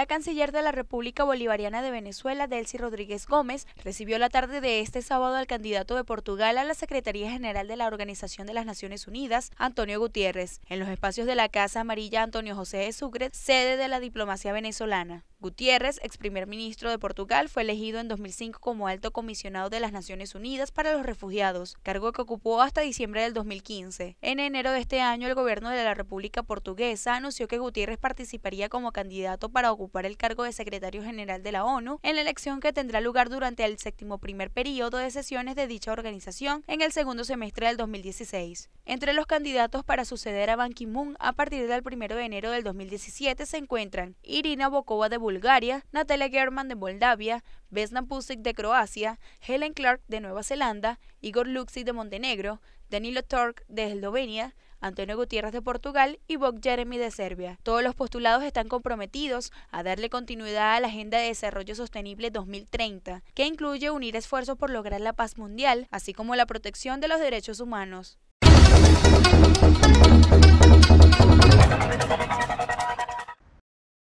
La canciller de la República Bolivariana de Venezuela, Delcy Rodríguez Gómez, recibió la tarde de este sábado al candidato de Portugal a la Secretaría General de la Organización de las Naciones Unidas, Antonio Gutiérrez, en los espacios de la Casa Amarilla Antonio José de Sucre, sede de la diplomacia venezolana. Gutiérrez, ex primer ministro de Portugal, fue elegido en 2005 como alto comisionado de las Naciones Unidas para los Refugiados, cargo que ocupó hasta diciembre del 2015. En enero de este año, el gobierno de la República Portuguesa anunció que Gutiérrez participaría como candidato para ocupar el cargo de secretario general de la ONU en la elección que tendrá lugar durante el séptimo primer periodo de sesiones de dicha organización en el segundo semestre del 2016. Entre los candidatos para suceder a Ban Ki-moon a partir del 1 de enero del 2017 se encuentran Irina Bokova de Bulgaria, Natalia German de Moldavia, Vesna Pusic de Croacia, Helen Clark de Nueva Zelanda, Igor Luxi de Montenegro, Danilo Tork de Eslovenia, Antonio Gutiérrez de Portugal y Bob Jeremy de Serbia. Todos los postulados están comprometidos a darle continuidad a la Agenda de Desarrollo Sostenible 2030, que incluye unir esfuerzos por lograr la paz mundial, así como la protección de los derechos humanos.